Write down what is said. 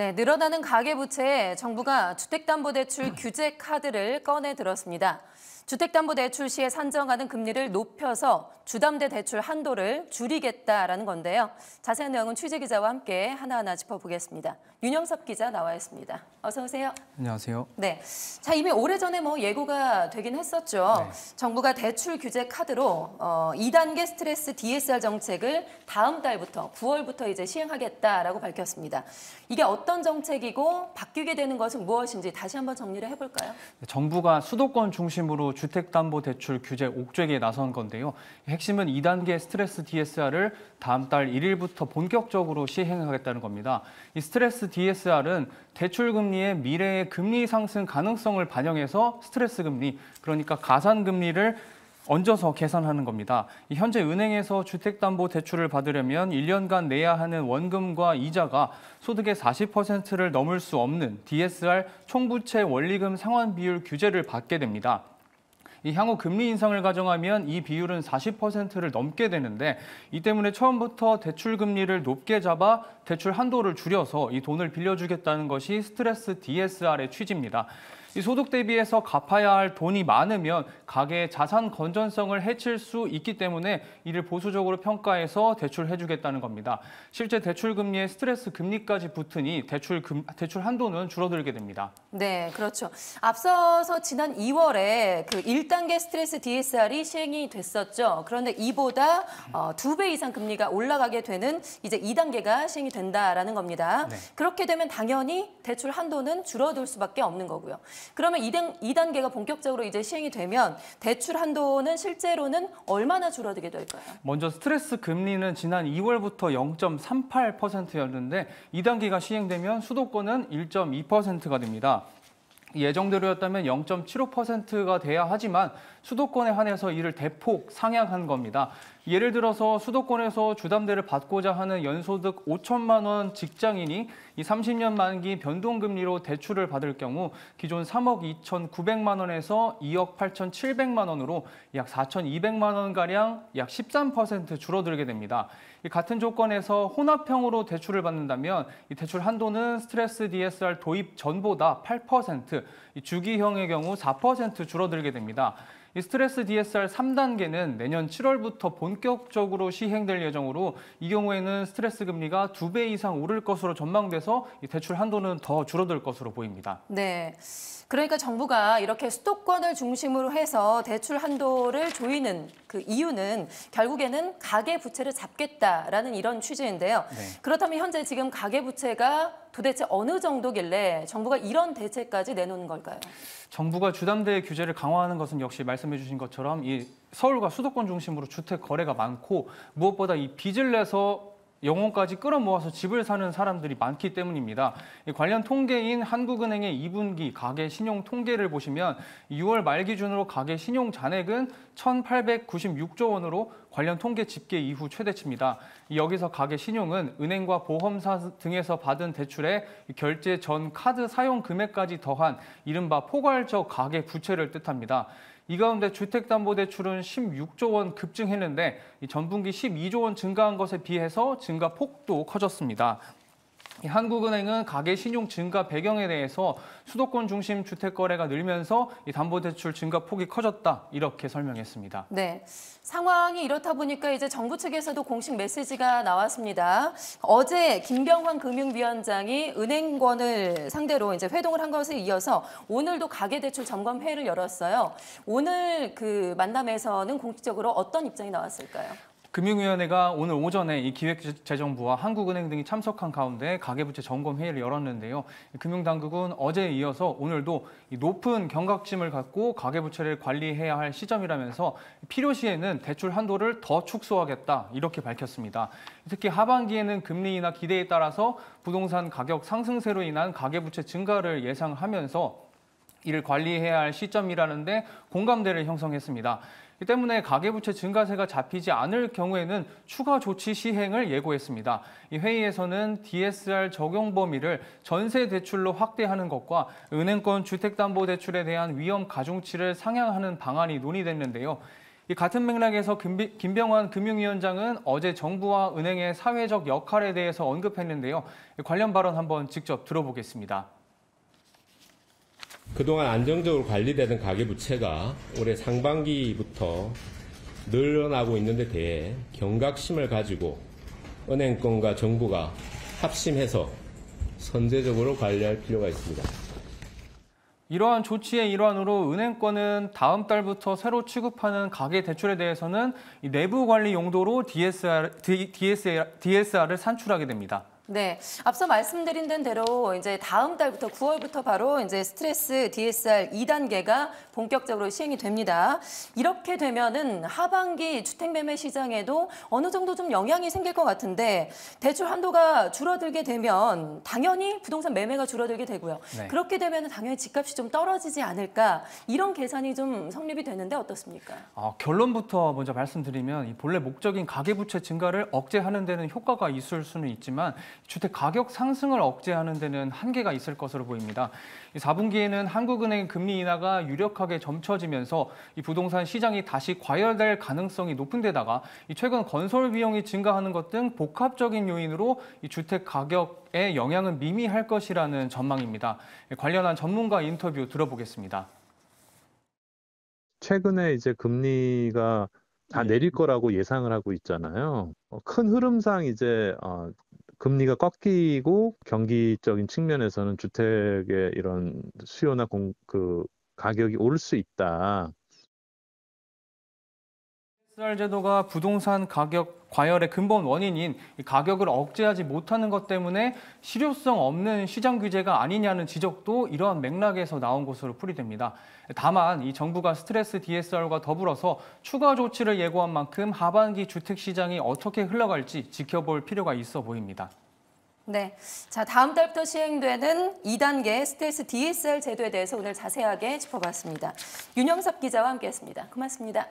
네, 늘어나는 가계부채에 정부가 주택담보대출 규제 카드를 꺼내 들었습니다. 주택담보대출 시에 산정하는 금리를 높여서 주담대 대출 한도를 줄이겠다라는 건데요. 자세한 내용은 취재기자와 함께 하나하나 짚어보겠습니다. 윤영섭 기자 나와 있습니다. 어서 오세요. 안녕하세요. 네. 자, 이미 오래전에 뭐 예고가 되긴 했었죠. 네. 정부가 대출 규제 카드로 어, 2단계 스트레스 DSR 정책을 다음 달부터 9월부터 이제 시행하겠다라고 밝혔습니다. 이게 어떤 정책이고 바뀌게 되는 것은 무엇인지 다시 한번 정리를 해 볼까요? 네, 정부가 수도권 중심으로 주택 담보 대출 규제 옥죄기에 나선 건데요. 핵심은 2단계 스트레스 DSR을 다음 달 1일부터 본격적으로 시행하겠다는 겁니다. 이 스트레스 DSR은 대출 금리의 미래의 금리 상승 가능성을 반영해서 스트레스 금리, 그러니까 가산 금리를 얹어서 계산하는 겁니다. 현재 은행에서 주택담보대출을 받으려면 1년간 내야 하는 원금과 이자가 소득의 40%를 넘을 수 없는 DSR 총부채 원리금 상환 비율 규제를 받게 됩니다. 이 향후 금리 인상을 가정하면 이 비율은 40%를 넘게 되는데 이 때문에 처음부터 대출 금리를 높게 잡아 대출 한도를 줄여서 이 돈을 빌려주겠다는 것이 스트레스 DSR의 취지입니다. 이 소득 대비해서 갚아야 할 돈이 많으면 가계의 자산 건전성을 해칠 수 있기 때문에 이를 보수적으로 평가해서 대출해주겠다는 겁니다. 실제 대출 금리에 스트레스 금리까지 붙으니 대출 금, 대출 한도는 줄어들게 됩니다. 네, 그렇죠. 앞서서 지난 2월에 그 1단계 스트레스 DSR이 시행이 됐었죠. 그런데 이보다 어, 2배 이상 금리가 올라가게 되는 이제 2단계가 시행이 된다라는 겁니다. 네. 그렇게 되면 당연히 대출 한도는 줄어들 수밖에 없는 거고요. 그러면 이단계가 본격적으로 이제 시행이 되면 대출 한도는 실제로는 얼마나 줄어들게 될까요? 먼저 스트레스 금리는 지난 2월부터 0.38%였는데 이단계가 시행되면 수도권은 1.2%가 됩니다. 예정대로였다면 0.75%가 돼야 하지만 수도권에 한해서 이를 대폭 상향한 겁니다. 예를 들어서 수도권에서 주담대를 받고자 하는 연소득 5천만 원 직장인이 이 30년 만기 변동금리로 대출을 받을 경우 기존 3억 2,900만 원에서 2억 8,700만 원으로 약 4,200만 원가량 약 13% 줄어들게 됩니다. 같은 조건에서 혼합형으로 대출을 받는다면 이 대출 한도는 스트레스 DSR 도입 전보다 8%, 주기형의 경우 4% 줄어들게 됩니다. 이 스트레스 DSR 3단계는 내년 7월부터 본격적으로 시행될 예정으로 이 경우에는 스트레스 금리가 두 배 이상 오를 것으로 전망돼서 대출 한도는 더 줄어들 것으로 보입니다. 네. 그러니까 정부가 이렇게 수도권을 중심으로 해서 대출 한도를 조이는 그 이유는 결국에는 가계 부채를 잡겠다라는 이런 취지인데요. 네. 그렇다면 현재 지금 가계 부채가 도대체 어느 정도길래 정부가 이런 대책까지 내놓는 걸까요? 정부가 주담대 규제를 강화하는 것은 역시 말씀해 주신 것처럼 이 서울과 수도권 중심으로 주택 거래가 많고 무엇보다 이 빚을 내서 영혼까지 끌어모아서 집을 사는 사람들이 많기 때문입니다. 관련 통계인 한국은행의 2분기 가계 신용 통계를 보시면 6월 말 기준으로 가계 신용 잔액은 1,896조 원으로 관련 통계 집계 이후 최대치입니다. 여기서 가계 신용은 은행과 보험사 등에서 받은 대출에 결제 전 카드 사용 금액까지 더한 이른바 포괄적 가계 부채를 뜻합니다. 이 가운데 주택담보대출은 16조 원 급증했는데 전분기 12조 원 증가한 것에 비해서 증가 폭도 커졌습니다. 한국은행은 가계 신용 증가 배경에 대해서 수도권 중심 주택 거래가 늘면서 이 담보대출 증가 폭이 커졌다 이렇게 설명했습니다. 네, 상황이 이렇다 보니까 이제 정부 측에서도 공식 메시지가 나왔습니다. 어제 김병환 금융위원장이 은행권을 상대로 이제 회동을 한 것에 이어서 오늘도 가계대출 점검 회를 열었어요. 오늘 그 만남에서는 공식적으로 어떤 입장이 나왔을까요? 금융위원회가 오늘 오전에 이 기획재정부와 한국은행 등이 참석한 가운데 가계부채 점검 회의를 열었는데요. 금융당국은 어제에 이어서 오늘도 높은 경각심을 갖고 가계부채를 관리해야 할 시점이라면서 필요시에는 대출 한도를 더 축소하겠다 이렇게 밝혔습니다. 특히 하반기에는 금리 나 기대에 따라서 부동산 가격 상승세로 인한 가계부채 증가를 예상하면서 이를 관리해야 할 시점이라는데 공감대를 형성했습니다. 이 때문에 가계부채 증가세가 잡히지 않을 경우에는 추가 조치 시행을 예고했습니다. 이 회의에서는 DSR 적용 범위를 전세 대출로 확대하는 것과 은행권 주택담보대출에 대한 위험 가중치를 상향하는 방안이 논의됐는데요. 같은 맥락에서 김비, 김병환 금융위원장은 어제 정부와 은행의 사회적 역할에 대해서 언급했는데요. 관련 발언 한번 직접 들어보겠습니다. 그동안 안정적으로 관리되던 가계부채가 올해 상반기부터 늘어나고 있는데 대해 경각심을 가지고 은행권과 정부가 합심해서 선제적으로 관리할 필요가 있습니다. 이러한 조치의 일환으로 은행권은 다음 달부터 새로 취급하는 가계 대출에 대해서는 내부 관리 용도로 DSR, DSR, DSR을 산출하게 됩니다. 네, 앞서 말씀드린 대로 이제 다음 달부터 9월부터 바로 이제 스트레스 DSR 2단계가 본격적으로 시행이 됩니다. 이렇게 되면은 하반기 주택 매매 시장에도 어느 정도 좀 영향이 생길 것 같은데 대출 한도가 줄어들게 되면 당연히 부동산 매매가 줄어들게 되고요. 네. 그렇게 되면 당연히 집값이 좀 떨어지지 않을까 이런 계산이 좀 성립이 되는데 어떻습니까? 아, 결론부터 먼저 말씀드리면 본래 목적인 가계부채 증가를 억제하는 데는 효과가 있을 수는 있지만 주택 가격 상승을 억제하는 데는 한계가 있을 것으로 보입니다. 4분기에는 한국은행 금리 인하가 유력하게 점쳐지면서 부동산 시장이 다시 과열될 가능성이 높은 데다가 최근 건설 비용이 증가하는 것 등 복합적인 요인으로 주택 가격의 영향은 미미할 것이라는 전망입니다. 예, 관련한 전문가 인터뷰 들어보겠습니다. 최근에 이제 금리가 다 네. 내릴 거라고 예상을 하고 있잖아요. 어, 큰 흐름상 이제 어, 금리가 꺾이고 경기적인 측면에서는 주택의 이런 수요나 공, 그 가격이 오를 수 있다. 쌀 제도가 부동산 가격 과열의 근본 원인인 가격을 억제하지 못하는 것 때문에 실효성 없는 시장 규제가 아니냐는 지적도 이러한 맥락에서 나온 것으로 풀이됩니다. 다만 이 정부가 스트레스 DSR과 더불어서 추가 조치를 예고한 만큼 하반기 주택 시장이 어떻게 흘러갈지 지켜볼 필요가 있어 보입니다. 네. 자, 다음 달부터 시행되는 2단계 스트레스 DSR 제도에 대해서 오늘 자세하게 짚어봤습니다. 윤영섭 기자와 함께했습니다. 고맙습니다.